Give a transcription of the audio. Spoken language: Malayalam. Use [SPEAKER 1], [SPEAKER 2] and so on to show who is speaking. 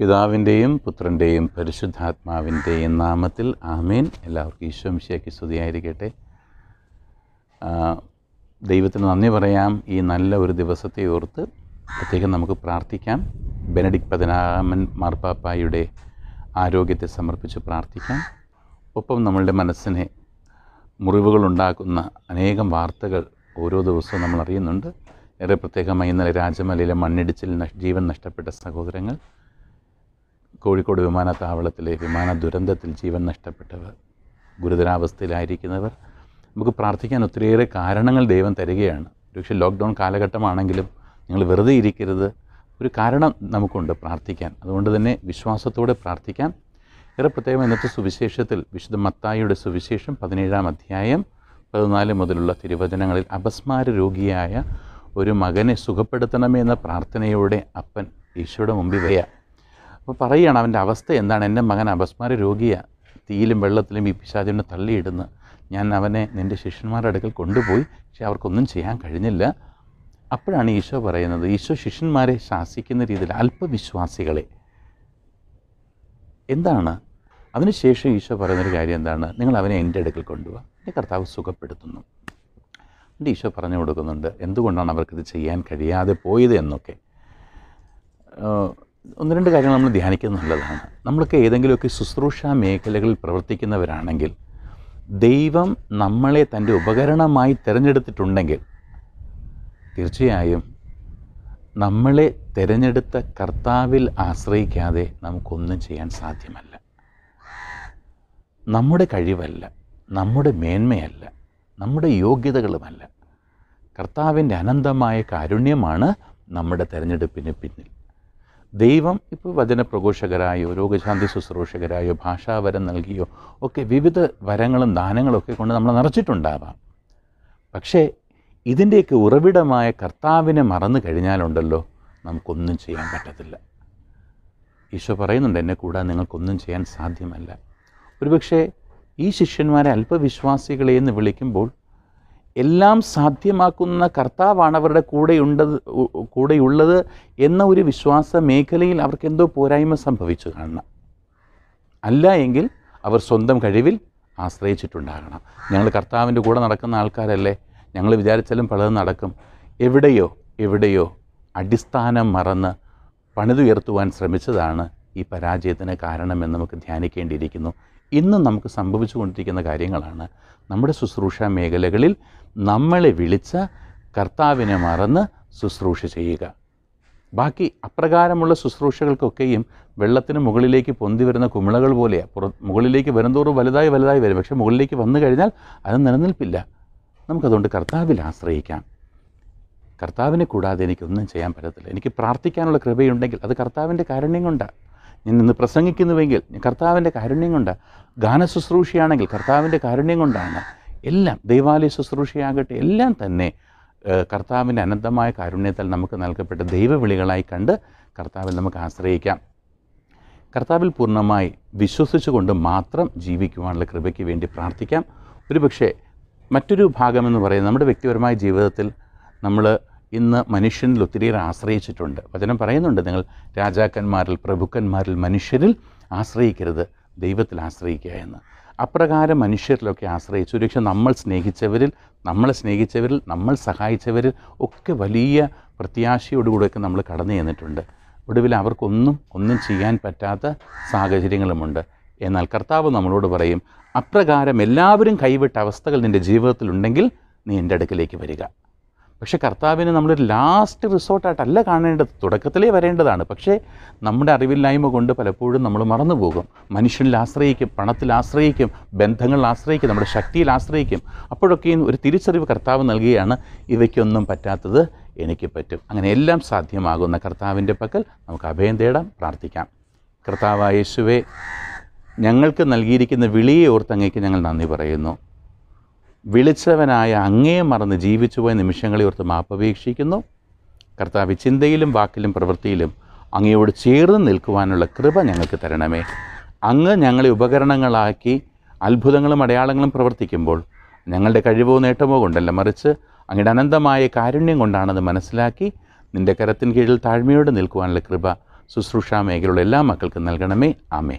[SPEAKER 1] പിതാവിൻ്റെയും പുത്രൻ്റെയും പരിശുദ്ധാത്മാവിൻ്റെയും നാമത്തിൽ ആമേൻ എല്ലാവർക്കും ഈശോ ശേഖി സ്തുതിയായിരിക്കട്ടെ ദൈവത്തിന് നന്ദി പറയാം ഈ നല്ല ഒരു ദിവസത്തെ ഓർത്ത് പ്രത്യേകം നമുക്ക് പ്രാർത്ഥിക്കാം ബെനഡിക് പതിനാമൻ മാർപ്പാപ്പായുടെ ആരോഗ്യത്തെ സമർപ്പിച്ച് പ്രാർത്ഥിക്കാം ഒപ്പം നമ്മളുടെ മനസ്സിനെ മുറിവുകളുണ്ടാക്കുന്ന അനേകം വാർത്തകൾ ഓരോ ദിവസവും നമ്മൾ അറിയുന്നുണ്ട് ഏറെ പ്രത്യേകമായി ഇന്നലെ രാജമലയിലെ മണ്ണിടിച്ചിൽ ജീവൻ നഷ്ടപ്പെട്ട സഹോദരങ്ങൾ കോഴിക്കോട് വിമാനത്താവളത്തിലെ വിമാന ദുരന്തത്തിൽ ജീവൻ നഷ്ടപ്പെട്ടവർ ഗുരുതരാവസ്ഥയിലായിരിക്കുന്നവർ നമുക്ക് പ്രാർത്ഥിക്കാൻ ഒത്തിരിയേറെ കാരണങ്ങൾ ദൈവം തരികയാണ് പക്ഷേ ലോക്ക്ഡൗൺ കാലഘട്ടമാണെങ്കിലും നിങ്ങൾ വെറുതെ ഇരിക്കരുത് ഒരു കാരണം നമുക്കുണ്ട് പ്രാർത്ഥിക്കാൻ അതുകൊണ്ട് തന്നെ വിശ്വാസത്തോടെ പ്രാർത്ഥിക്കാം ഏറെ പ്രത്യേകം ഇന്നത്തെ സുവിശേഷത്തിൽ വിശുദ്ധ മത്തായിയുടെ സുവിശേഷം പതിനേഴാം അധ്യായം പതിനാല് മുതലുള്ള തിരുവചനങ്ങളിൽ അപസ്മാര രോഗിയായ ഒരു മകനെ സുഖപ്പെടുത്തണമെന്ന പ്രാർത്ഥനയോടെ അപ്പൻ ഈശോയുടെ മുമ്പിൽ വരിക അപ്പോൾ പറയുകയാണ് അവൻ്റെ അവസ്ഥ എന്താണ് എൻ്റെ മകൻ അപസ്മാര രോഗിയാണ് തീയിലും വെള്ളത്തിലും ഈ പിശാചിനെ തള്ളിയിടുന്ന ഞാൻ അവനെ നിൻ്റെ ശിഷ്യന്മാരുടെ അടുക്കൽ കൊണ്ടുപോയി പക്ഷേ അവർക്കൊന്നും ചെയ്യാൻ കഴിഞ്ഞില്ല അപ്പോഴാണ് ഈശോ പറയുന്നത് ഈശോ ശിഷ്യന്മാരെ ശാസിക്കുന്ന രീതിയിൽ അല്പവിശ്വാസികളെ എന്താണ് അതിനുശേഷം ഈശോ പറയുന്നൊരു കാര്യം എന്താണ് നിങ്ങൾ അവനെ എൻ്റെ അടുക്കൽ കൊണ്ടുപോകുക എൻ്റെ കർത്താവ് സുഖപ്പെടുത്തുന്നു എൻ്റെ ഈശോ പറഞ്ഞു കൊടുക്കുന്നുണ്ട് എന്തുകൊണ്ടാണ് അവർക്കിത് ചെയ്യാൻ കഴിയാതെ പോയത് എന്നൊക്കെ ഒന്ന് രണ്ട് കാര്യങ്ങൾ നമ്മൾ ധ്യാനിക്കുന്നത് നല്ലതാണ് നമ്മൾക്ക് ഏതെങ്കിലുമൊക്കെ ശുശ്രൂഷ മേഖലകളിൽ പ്രവർത്തിക്കുന്നവരാണെങ്കിൽ ദൈവം നമ്മളെ തൻ്റെ ഉപകരണമായി തിരഞ്ഞെടുത്തിട്ടുണ്ടെങ്കിൽ തീർച്ചയായും നമ്മളെ തിരഞ്ഞെടുത്ത കർത്താവിൽ ആശ്രയിക്കാതെ നമുക്കൊന്നും ചെയ്യാൻ സാധ്യമല്ല നമ്മുടെ കഴിവല്ല നമ്മുടെ മേന്മയല്ല നമ്മുടെ യോഗ്യതകളുമല്ല കർത്താവിൻ്റെ അനന്തമായ കാരുണ്യമാണ് നമ്മുടെ തിരഞ്ഞെടുപ്പിന് പിന്നിൽ ദൈവം ഇപ്പോൾ വചനപ്രഘോഷകരായോ രോഗശാന്തി ശുശ്രൂഷകരായോ ഭാഷാവരം നൽകിയോ ഒക്കെ വിവിധ വരങ്ങളും ദാനങ്ങളും ഒക്കെ കൊണ്ട് നമ്മൾ നിറച്ചിട്ടുണ്ടാവാം പക്ഷേ ഇതിൻ്റെയൊക്കെ ഉറവിടമായ കർത്താവിനെ മറന്നു കഴിഞ്ഞാലുണ്ടല്ലോ നമുക്കൊന്നും ചെയ്യാൻ പറ്റത്തില്ല ഈശോ പറയുന്നുണ്ട് എന്നെ കൂടാതെ നിങ്ങൾക്കൊന്നും ചെയ്യാൻ സാധ്യമല്ല ഒരുപക്ഷേ ഈ ശിഷ്യന്മാരെ അല്പവിശ്വാസികളെ എന്ന് വിളിക്കുമ്പോൾ എല്ലാം സാധ്യമാക്കുന്ന കർത്താവാണ് അവരുടെ കൂടെയുണ്ടത് കൂടെയുള്ളത് എന്ന ഒരു വിശ്വാസ മേഖലയിൽ അവർക്ക് എന്തോ പോരായ്മ സംഭവിച്ചു കാണണം അല്ല എങ്കിൽ അവർ സ്വന്തം കഴിവിൽ ആശ്രയിച്ചിട്ടുണ്ടാകണം ഞങ്ങൾ കർത്താവിൻ്റെ കൂടെ നടക്കുന്ന ആൾക്കാരല്ലേ ഞങ്ങൾ വിചാരിച്ചാലും പലതും നടക്കും എവിടെയോ എവിടെയോ അടിസ്ഥാനം മറന്ന് പണിതുയർത്തുവാൻ ശ്രമിച്ചതാണ് ഈ പരാജയത്തിന് കാരണമെന്ന് നമുക്ക് ധ്യാനിക്കേണ്ടിയിരിക്കുന്നു ഇന്നും നമുക്ക് സംഭവിച്ചു കൊണ്ടിരിക്കുന്ന കാര്യങ്ങളാണ് നമ്മുടെ ശുശ്രൂഷ മേഖലകളിൽ നമ്മളെ വിളിച്ച കർത്താവിനെ മറന്ന് ശുശ്രൂഷ ചെയ്യുക ബാക്കി അപ്രകാരമുള്ള ശുശ്രൂഷകൾക്കൊക്കെയും വെള്ളത്തിന് മുകളിലേക്ക് പൊന്തി വരുന്ന കുമിളകൾ പോലെയാണ് പുറ മുകളിലേക്ക് വരുംതോറും വലുതായി വലുതായി വരും പക്ഷേ മുകളിലേക്ക് വന്നു കഴിഞ്ഞാൽ അത് നിലനിൽപ്പില്ല നമുക്കതുകൊണ്ട് കർത്താവിൽ ആശ്രയിക്കാം കർത്താവിനെ കൂടാതെ എനിക്കൊന്നും ചെയ്യാൻ പറ്റത്തില്ല എനിക്ക് പ്രാർത്ഥിക്കാനുള്ള കൃപയുണ്ടെങ്കിൽ അത് കർത്താവിൻ്റെ കാരുണ്യം കൊണ്ടാണ് ഞാൻ ഇന്ന് പ്രസംഗിക്കുന്നുവെങ്കിൽ കർത്താവിൻ്റെ കാരുണ്യം കൊണ്ട് ഗാന ശുശ്രൂഷയാണെങ്കിൽ കർത്താവിൻ്റെ കാരുണ്യം കൊണ്ടാണ് എല്ലാം ദൈവാലയ ശുശ്രൂഷയാകട്ടെ എല്ലാം തന്നെ കർത്താവിൻ്റെ അനന്തമായ കാരുണ്യത്താൽ നമുക്ക് നൽകപ്പെട്ട ദൈവവിളികളായി കണ്ട് കർത്താവിൽ നമുക്ക് ആശ്രയിക്കാം കർത്താവിൽ പൂർണ്ണമായി വിശ്വസിച്ചുകൊണ്ട് മാത്രം ജീവിക്കുവാനുള്ള കൃപയ്ക്ക് വേണ്ടി പ്രാർത്ഥിക്കാം ഒരുപക്ഷെ മറ്റൊരു ഭാഗമെന്ന് പറയുന്നത് നമ്മുടെ വ്യക്തിപരമായ ജീവിതത്തിൽ നമ്മൾ ഇന്ന് മനുഷ്യനിൽ ഒത്തിരിയേറെ ആശ്രയിച്ചിട്ടുണ്ട് വചനം പറയുന്നുണ്ട് നിങ്ങൾ രാജാക്കന്മാരിൽ പ്രഭുക്കന്മാരിൽ മനുഷ്യരിൽ ആശ്രയിക്കരുത് ദൈവത്തിൽ ആശ്രയിക്കുക എന്ന് അപ്രകാരം മനുഷ്യരിലൊക്കെ ആശ്രയിച്ചു ഒരുപക്ഷെ നമ്മൾ സ്നേഹിച്ചവരിൽ നമ്മളെ സ്നേഹിച്ചവരിൽ നമ്മൾ സഹായിച്ചവരിൽ ഒക്കെ വലിയ പ്രത്യാശയോടുകൂടെയൊക്കെ നമ്മൾ കടന്നു ചെന്നിട്ടുണ്ട് ഒടുവിൽ അവർക്കൊന്നും ഒന്നും ചെയ്യാൻ പറ്റാത്ത സാഹചര്യങ്ങളുമുണ്ട് എന്നാൽ കർത്താവ് നമ്മളോട് പറയും അപ്രകാരം എല്ലാവരും കൈവിട്ട അവസ്ഥകൾ നിൻ്റെ ജീവിതത്തിലുണ്ടെങ്കിൽ നീ എൻ്റെ അടുക്കിലേക്ക് വരിക പക്ഷേ കർത്താവിനെ നമ്മളൊരു ലാസ്റ്റ് റിസോർട്ടായിട്ടല്ല കാണേണ്ടത് തുടക്കത്തിലേ വരേണ്ടതാണ് പക്ഷേ നമ്മുടെ അറിവില്ലായ്മ കൊണ്ട് പലപ്പോഴും നമ്മൾ മറന്നുപോകും മനുഷ്യനിൽ ആശ്രയിക്കും പണത്തിൽ ആശ്രയിക്കും ബന്ധങ്ങളിൽ ആശ്രയിക്കും നമ്മുടെ ശക്തിയിൽ ആശ്രയിക്കും അപ്പോഴൊക്കെയും ഒരു തിരിച്ചറിവ് കർത്താവ് നൽകുകയാണ് ഇവയ്ക്കൊന്നും പറ്റാത്തത് എനിക്ക് പറ്റും അങ്ങനെ എല്ലാം സാധ്യമാകുന്ന കർത്താവിൻ്റെ പക്കൽ നമുക്ക് അഭയം തേടാം പ്രാർത്ഥിക്കാം കർത്താവായ യേശുവെ ഞങ്ങൾക്ക് നൽകിയിരിക്കുന്ന വിളിയെ ഓർത്തങ്ങയ്ക്ക് ഞങ്ങൾ നന്ദി പറയുന്നു വിളിച്ചവനായ അങ്ങയെ മറന്ന് ജീവിച്ചുപോയ നിമിഷങ്ങളെ ഓർത്ത് മാപ്പപേക്ഷിക്കുന്നു കർത്താവ് ചിന്തയിലും വാക്കിലും പ്രവൃത്തിയിലും അങ്ങയോട് ചേർന്ന് നിൽക്കുവാനുള്ള കൃപ ഞങ്ങൾക്ക് തരണമേ അങ്ങ് ഞങ്ങളെ ഉപകരണങ്ങളാക്കി അത്ഭുതങ്ങളും അടയാളങ്ങളും പ്രവർത്തിക്കുമ്പോൾ ഞങ്ങളുടെ കഴിവോ നേട്ടമോ കൊണ്ടല്ല മറിച്ച് അങ്ങയുടെ അനന്തമായ കാരുണ്യം കൊണ്ടാണെന്ന് മനസ്സിലാക്കി നിൻ്റെ കരത്തിൻ കീഴിൽ താഴ്മയോടെ നിൽക്കുവാനുള്ള കൃപ ശുശ്രൂഷാ മേഖലയുള്ള എല്ലാ മക്കൾക്കും നൽകണമേ ആമേ